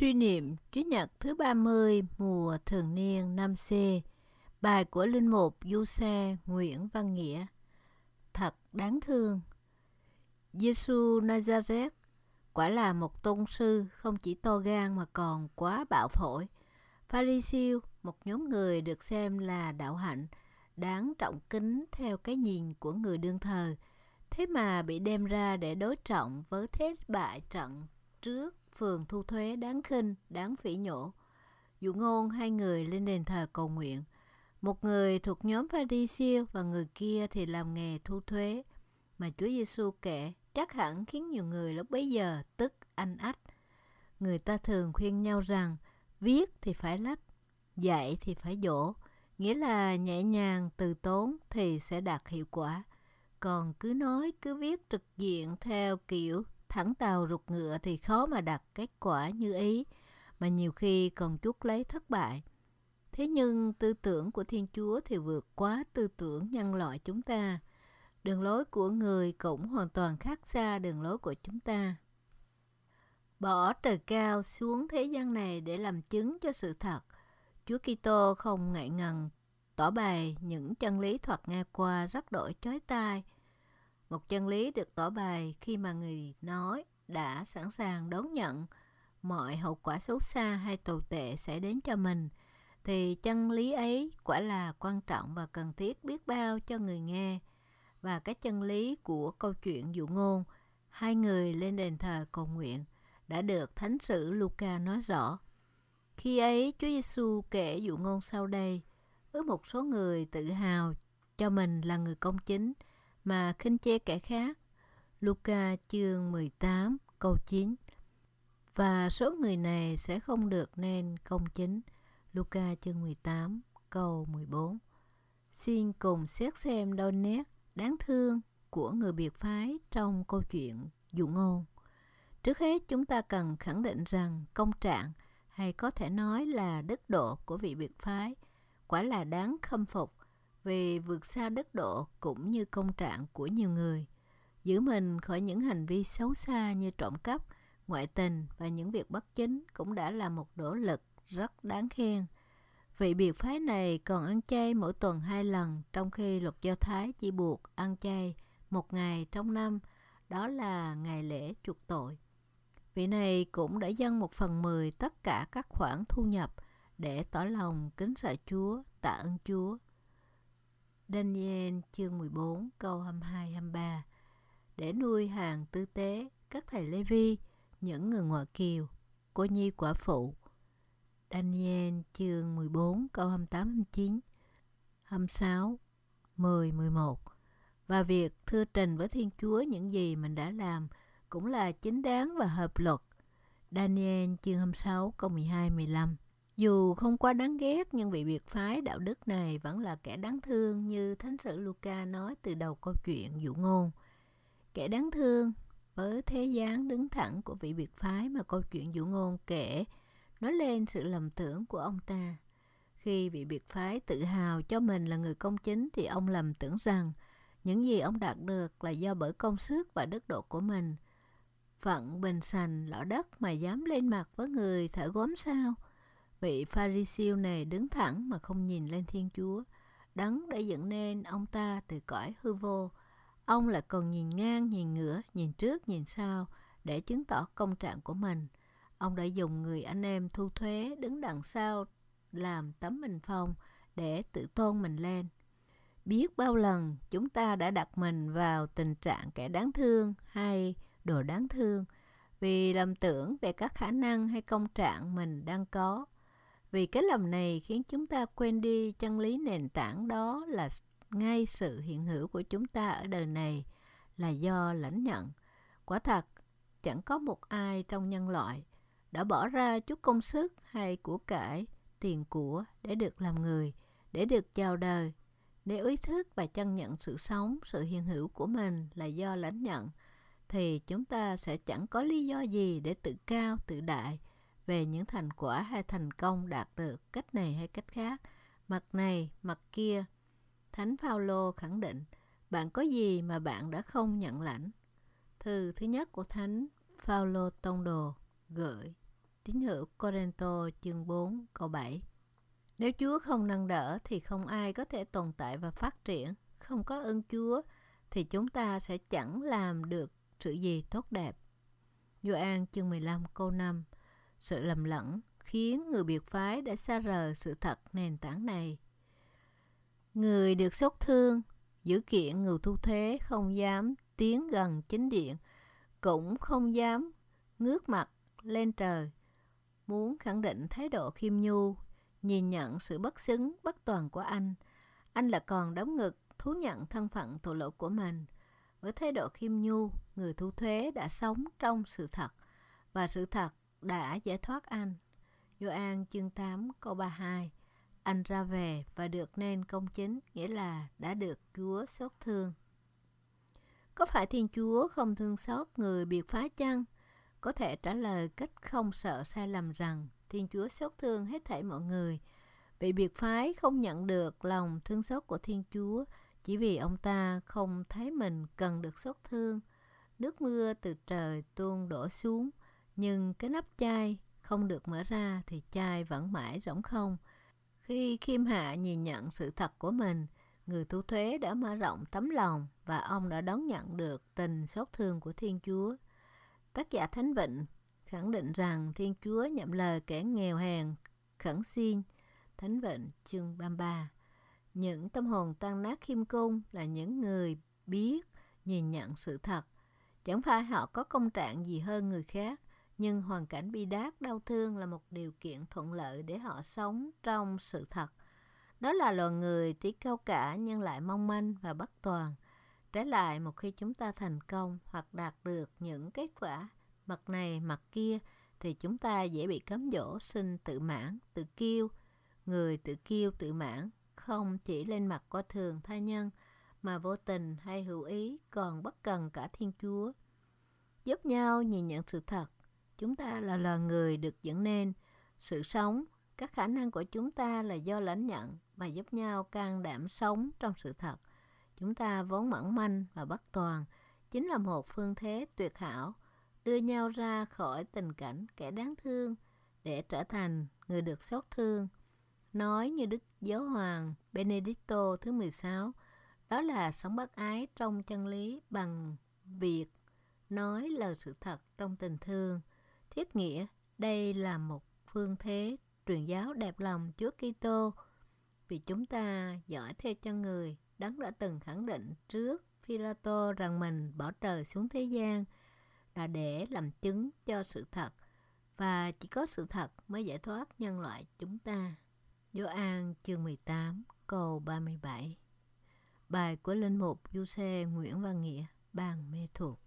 Suy niệm Chúa Nhật thứ 30 mùa thường niên năm C Bài của Linh Mục Du Xe Nguyễn Văn Nghĩa Thật đáng thương Giêsu Nazareth quả là một tôn sư không chỉ to gan mà còn quá bạo phổi. Pharisee, một nhóm người được xem là đạo hạnh, đáng trọng kính theo cái nhìn của người đương thời, thế mà bị đem ra để đối trọng với thế bại trận trước phường thu thuế đáng khinh, đáng phỉ nhổ. Dụ ngôn hai người lên đền thờ cầu nguyện. Một người thuộc nhóm Pharisee và người kia thì làm nghề thu thuế. Mà Chúa Giêsu kể chắc hẳn khiến nhiều người lúc bấy giờ tức anh ách. Người ta thường khuyên nhau rằng viết thì phải lách, dạy thì phải dỗ. Nghĩa là nhẹ nhàng, từ tốn thì sẽ đạt hiệu quả. Còn cứ nói, cứ viết trực diện theo kiểu thẳng tàu rụt ngựa thì khó mà đạt kết quả như ý, mà nhiều khi còn chuốc lấy thất bại. Thế nhưng tư tưởng của Thiên Chúa thì vượt quá tư tưởng nhân loại chúng ta. Đường lối của người cũng hoàn toàn khác xa đường lối của chúng ta. Bỏ trời cao xuống thế gian này để làm chứng cho sự thật. Chúa Kitô không ngại ngần tỏ bày những chân lý thoạt nghe qua rất đổi chói tai – một chân lý được tỏ bày khi mà người nói đã sẵn sàng đón nhận mọi hậu quả xấu xa hay tồi tệ sẽ đến cho mình thì chân lý ấy quả là quan trọng và cần thiết biết bao cho người nghe và cái chân lý của câu chuyện dụ ngôn hai người lên đền thờ cầu nguyện đã được thánh sử Luca nói rõ. Khi ấy Chúa Giêsu kể dụ ngôn sau đây, với một số người tự hào cho mình là người công chính – mà khinh chê kẻ khác. Luca chương 18 câu 9 Và số người này sẽ không được nên công chính. Luca chương 18 câu 14 Xin cùng xét xem đôi nét đáng thương của người biệt phái trong câu chuyện dụ ngôn. Trước hết chúng ta cần khẳng định rằng công trạng hay có thể nói là đức độ của vị biệt phái quả là đáng khâm phục vì vượt xa đất độ cũng như công trạng của nhiều người giữ mình khỏi những hành vi xấu xa như trộm cắp ngoại tình và những việc bất chính cũng đã là một nỗ lực rất đáng khen vị biệt phái này còn ăn chay mỗi tuần hai lần trong khi luật do thái chỉ buộc ăn chay một ngày trong năm đó là ngày lễ chuộc tội vị này cũng đã dâng một phần mười tất cả các khoản thu nhập để tỏ lòng kính sợ chúa tạ ơn chúa Daniel chương 14 câu 22 23. Để nuôi hàng tư tế các thầy Lê Vi, những người ngoại kiều, cô nhi quả phụ. Daniel chương 14 câu 28 29. 26 10 11. Và việc thưa trình với Thiên Chúa những gì mình đã làm cũng là chính đáng và hợp luật. Daniel chương 26 câu 12 15. Dù không quá đáng ghét nhưng vị biệt phái đạo đức này vẫn là kẻ đáng thương như Thánh sử Luca nói từ đầu câu chuyện dụ ngôn. Kẻ đáng thương với thế dáng đứng thẳng của vị biệt phái mà câu chuyện dụ ngôn kể nói lên sự lầm tưởng của ông ta. Khi vị biệt phái tự hào cho mình là người công chính thì ông lầm tưởng rằng những gì ông đạt được là do bởi công sức và đức độ của mình. Phận bình sành lọ đất mà dám lên mặt với người thở gốm sao – Vị Pharisêu này đứng thẳng mà không nhìn lên Thiên Chúa. Đấng đã dẫn nên ông ta từ cõi hư vô. Ông lại còn nhìn ngang, nhìn ngửa, nhìn trước, nhìn sau để chứng tỏ công trạng của mình. Ông đã dùng người anh em thu thuế đứng đằng sau làm tấm bình phong để tự tôn mình lên. Biết bao lần chúng ta đã đặt mình vào tình trạng kẻ đáng thương hay đồ đáng thương vì lầm tưởng về các khả năng hay công trạng mình đang có vì cái lầm này khiến chúng ta quên đi chân lý nền tảng đó là ngay sự hiện hữu của chúng ta ở đời này là do lãnh nhận quả thật chẳng có một ai trong nhân loại đã bỏ ra chút công sức hay của cải tiền của để được làm người để được chào đời để ý thức và chân nhận sự sống sự hiện hữu của mình là do lãnh nhận thì chúng ta sẽ chẳng có lý do gì để tự cao tự đại về những thành quả hay thành công đạt được cách này hay cách khác, mặt này, mặt kia. Thánh Phaolô khẳng định, bạn có gì mà bạn đã không nhận lãnh? Thư thứ nhất của Thánh Phaolô Tông Đồ gửi tín hữu Corinto chương 4 câu 7. Nếu Chúa không nâng đỡ thì không ai có thể tồn tại và phát triển. Không có ơn Chúa thì chúng ta sẽ chẳng làm được sự gì tốt đẹp. Gioan chương 15 câu 5 sự lầm lẫn khiến người biệt phái đã xa rời sự thật nền tảng này. Người được xót thương, giữ kiện người thu thuế không dám tiến gần chính điện, cũng không dám ngước mặt lên trời, muốn khẳng định thái độ khiêm nhu, nhìn nhận sự bất xứng, bất toàn của anh. Anh là còn đóng ngực thú nhận thân phận tội lỗi của mình. Với thái độ khiêm nhu, người thu thuế đã sống trong sự thật, và sự thật đã giải thoát anh. Gioan chương 8 câu 32 Anh ra về và được nên công chính, nghĩa là đã được Chúa xót thương. Có phải Thiên Chúa không thương xót người biệt phá chăng? Có thể trả lời cách không sợ sai lầm rằng Thiên Chúa xót thương hết thảy mọi người. Bị biệt phái không nhận được lòng thương xót của Thiên Chúa chỉ vì ông ta không thấy mình cần được xót thương. Nước mưa từ trời tuôn đổ xuống – nhưng cái nắp chai không được mở ra thì chai vẫn mãi rỗng không. Khi Kim Hạ nhìn nhận sự thật của mình, người thu thuế đã mở rộng tấm lòng và ông đã đón nhận được tình xót thương của Thiên Chúa. Tác giả Thánh Vịnh khẳng định rằng Thiên Chúa nhậm lời kẻ nghèo hèn khẩn xin. Thánh Vịnh chương 33 Những tâm hồn tan nát khiêm cung là những người biết, nhìn nhận sự thật. Chẳng phải họ có công trạng gì hơn người khác, nhưng hoàn cảnh bi đát đau thương là một điều kiện thuận lợi để họ sống trong sự thật đó là loài người tí cao cả nhưng lại mong manh và bất toàn trái lại một khi chúng ta thành công hoặc đạt được những kết quả mặt này mặt kia thì chúng ta dễ bị cám dỗ sinh tự mãn tự kiêu người tự kiêu tự mãn không chỉ lên mặt qua thường tha nhân mà vô tình hay hữu ý còn bất cần cả thiên chúa giúp nhau nhìn nhận sự thật chúng ta là loài người được dẫn nên sự sống các khả năng của chúng ta là do lãnh nhận và giúp nhau can đảm sống trong sự thật chúng ta vốn mỏng manh và bất toàn chính là một phương thế tuyệt hảo đưa nhau ra khỏi tình cảnh kẻ đáng thương để trở thành người được xót thương nói như đức giáo hoàng benedicto thứ 16 đó là sống bất ái trong chân lý bằng việc nói lời sự thật trong tình thương Thiết nghĩa, đây là một phương thế truyền giáo đẹp lòng Chúa Kitô vì chúng ta giỏi theo chân người. Đấng đã từng khẳng định trước Philato rằng mình bỏ trời xuống thế gian là để làm chứng cho sự thật và chỉ có sự thật mới giải thoát nhân loại chúng ta. Gioan chương 18 câu 37 Bài của Linh Mục Du Xe Nguyễn Văn Nghĩa, bàn mê thuộc